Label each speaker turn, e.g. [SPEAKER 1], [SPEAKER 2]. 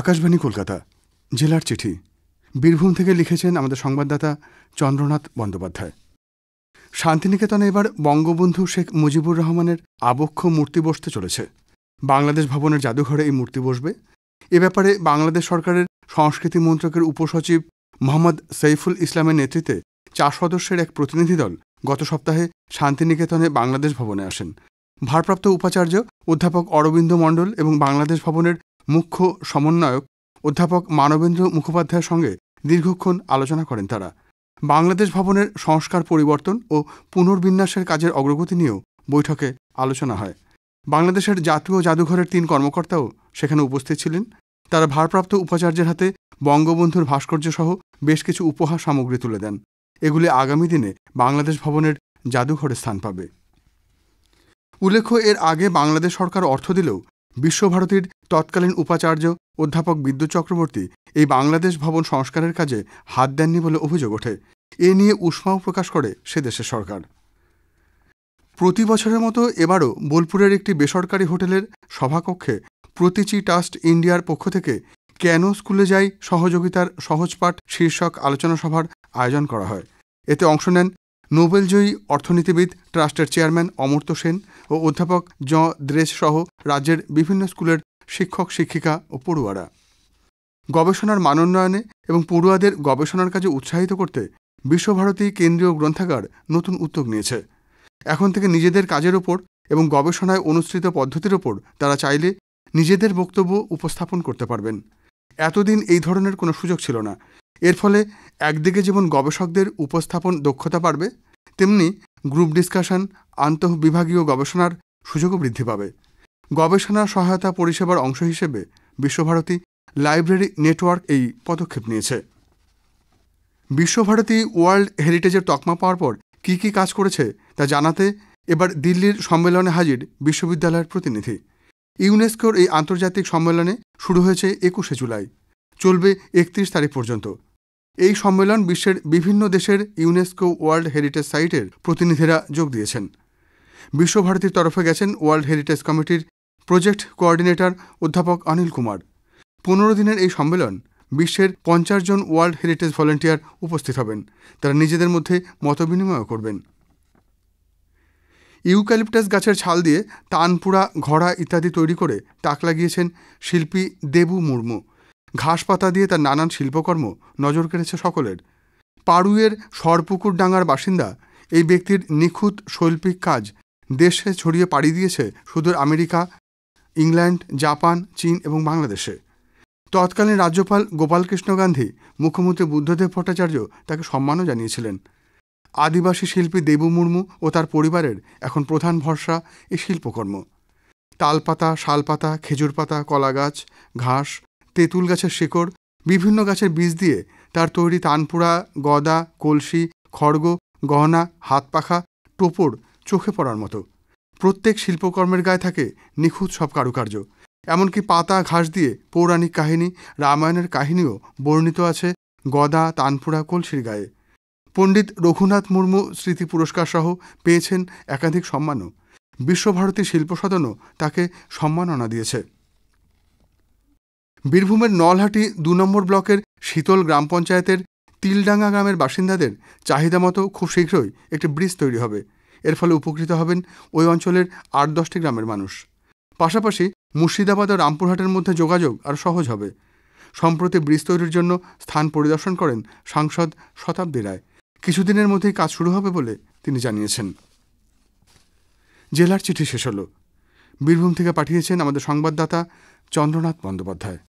[SPEAKER 1] আকাশবাণী কলকাতা জেলার চিঠি বীরভূম থেকে লিখেছেন আমাদের সংবাদদাতা চন্দ্রনাথ বন্দ্যোপাধ্যায় শান্তিনিকেতনে এবার বঙ্গবন্ধু শেখ মুজিবুর রহমানের আবক্ষ মূর্তি বসতে চলেছে বাংলাদেশ ভবনের জাদুঘরে এই মূর্তি বসবে এ ব্যাপারে বাংলাদেশ সরকারের সংস্কৃতি মন্ত্রকের উপসচিব মোহাম্মদ সৈফুল ইসলামের নেতৃত্বে চার সদস্যের এক প্রতিনিধি দল গত সপ্তাহে শান্তিনিকেতনে বাংলাদেশ ভবনে আসেন ভারপ্রাপ্ত উপাচার্য অধ্যাপক অরবিন্দ মণ্ডল এবং বাংলাদেশ ভবনের মুখ্য সমন্বয়ক অধ্যাপক মানবেন্দ্র মুখোপাধ্যায়ের সঙ্গে দীর্ঘক্ষণ আলোচনা করেন তারা বাংলাদেশ ভবনের সংস্কার পরিবর্তন ও পুনর্বিন্যাসের কাজের অগ্রগতি নিয়েও বৈঠকে আলোচনা হয় বাংলাদেশের জাতীয় জাদুঘরের তিন কর্মকর্তাও সেখানে উপস্থিত ছিলেন তারা ভারপ্রাপ্ত উপাচার্যের হাতে বঙ্গবন্ধুর ভাস্কর্যসহ বেশ কিছু উপহার সামগ্রী তুলে দেন এগুলি আগামী দিনে বাংলাদেশ ভবনের জাদুঘরে স্থান পাবে উল্লেখ্য এর আগে বাংলাদেশ সরকার অর্থ দিলেও বিশ্বভারতীর তৎকালীন উপাচার্য অধ্যাপক বিদ্যুৎ চক্রবর্তী এই বাংলাদেশ ভবন সংস্কারের কাজে হাত দেননি বলে অভিযোগ ওঠে এ নিয়ে উষ্মাও প্রকাশ করে সে দেশের সরকার প্রতি বছরের মতো এবারও বোলপুরের একটি বেসরকারি হোটেলের সভাকক্ষে প্রতিচি ট্রাস্ট ইন্ডিয়ার পক্ষ থেকে কেন স্কুলে যাই সহযোগিতার সহজপাঠ শীর্ষক আলোচনা সভার আয়োজন করা হয় এতে অংশ নেন নোবেলজয়ী অর্থনীতিবিদ ট্রাস্টের চেয়ারম্যান অমর্ত্য সেন ও অধ্যাপক জ দ্রেস সহ রাজ্যের বিভিন্ন স্কুলের শিক্ষক শিক্ষিকা ও পড়ুয়ারা গবেষণার মানোন্নয়নে এবং পড়ুয়াদের গবেষণার কাজে উৎসাহিত করতে বিশ্বভারতী কেন্দ্রীয় গ্রন্থাগার নতুন উদ্যোগ নিয়েছে এখন থেকে নিজেদের কাজের ওপর এবং গবেষণায় অনুসৃত পদ্ধতির ওপর তারা চাইলে নিজেদের বক্তব্য উপস্থাপন করতে পারবেন এতদিন এই ধরনের কোনো সুযোগ ছিল না এর ফলে একদিকে যেমন গবেষকদের উপস্থাপন দক্ষতা পারবে তেমনি গ্রুপ ডিসকাশন আন্তঃবিভাগীয় গবেষণার সুযোগও বৃদ্ধি পাবে গবেষণা সহায়তা পরিষেবার অংশ হিসেবে বিশ্বভারতী লাইব্রেরি নেটওয়ার্ক এই পদক্ষেপ নিয়েছে বিশ্বভারতী ওয়ার্ল্ড হেরিটেজের তকমা পাওয়ার পর কী কী কাজ করেছে তা জানাতে এবার দিল্লির সম্মেলনে হাজির বিশ্ববিদ্যালয়ের প্রতিনিধি ইউনেস্কোর এই আন্তর্জাতিক সম্মেলনে শুরু হয়েছে একুশে জুলাই চলবে একত্রিশ তারিখ পর্যন্ত এই সম্মেলন বিশ্বের বিভিন্ন দেশের ইউনেস্কো ওয়ার্ল্ড হেরিটেজ সাইটের প্রতিনিধিরা যোগ দিয়েছেন বিশ্বভারতীর তরফে গেছেন ওয়ার্ল্ড হেরিটেজ কমিটির প্রজেক্ট কোঅর্ডিনেটর অধ্যাপক অনিল কুমার পনেরো দিনের এই সম্মেলন বিশ্বের পঞ্চাশ জন ওয়ার্ল্ড হেরিটেজ ভলেন্টিয়ার উপস্থিত হবেন তারা নিজেদের মধ্যে মতবিনিময় করবেন ইউক্যালিপটাস গাছের ছাল দিয়ে তানপুরা ঘড়া ইত্যাদি তৈরি করে তাক লাগিয়েছেন শিল্পী দেবু মুর্মু ঘাস পাতা দিয়ে তার নানান শিল্পকর্ম নজর কেড়েছে সকলের পাড়ুয়ের সরপুকুর ডাঙার বাসিন্দা এই ব্যক্তির নিখুঁত শৈল্পিক কাজ দেশে ছড়িয়ে পাড়ি দিয়েছে সুদূর আমেরিকা ইংল্যান্ড জাপান চীন এবং বাংলাদেশে তৎকালীন রাজ্যপাল গোপালকৃষ্ণ গান্ধী মুখ্যমন্ত্রী বুদ্ধদেব ভট্টাচার্য তাকে সম্মানও জানিয়েছিলেন আদিবাসী শিল্পী দেবু মুর্মু ও তার পরিবারের এখন প্রধান ভরসা এই শিল্পকর্ম তালপাতা শালপাতা খেজুর পাতা কলা গাছ ঘাস তেঁতুল গাছের শেকড় বিভিন্ন গাছের বীজ দিয়ে তার তৈরি তানপুরা গদা কলসি খড়গ গহনা হাত পাখা টোপর চোখে পড়ার মতো প্রত্যেক শিল্পকর্মের গায়ে থাকে নিখুঁত সব কারুকার্য এমনকি পাতা ঘাস দিয়ে পৌরাণিক কাহিনী রামায়ণের কাহিনীও বর্ণিত আছে গদা তানপুরা কলসির গায়ে পণ্ডিত রঘুনাথ মুর্মু স্মৃতি পুরস্কার সহ পেয়েছেন একাধিক সম্মানও বিশ্বভারতী শিল্প সদনও তাকে সম্মাননা দিয়েছে বীরভূমের নলহাটি দু নম্বর ব্লকের শীতল গ্রাম পঞ্চায়েতের তিলডাঙ্গা গ্রামের বাসিন্দাদের চাহিদা মতো খুব শীঘ্রই একটি ব্রিজ তৈরি হবে এর ফলে উপকৃত হবেন ওই অঞ্চলের আট দশটি গ্রামের মানুষ পাশাপাশি মুর্শিদাবাদ ও রামপুরহাটের মধ্যে যোগাযোগ আরও সহজ হবে সম্প্রতি ব্রিজ তৈরির জন্য স্থান পরিদর্শন করেন সাংসদ শতাব্দী রায় কিছুদিনের মধ্যেই কাজ শুরু হবে বলে তিনি জানিয়েছেন জেলার চিঠি শেষ হল বীরভূম থেকে পাঠিয়েছেন আমাদের সংবাদদাতা চন্দ্রনাথ বন্দ্যোপাধ্যায়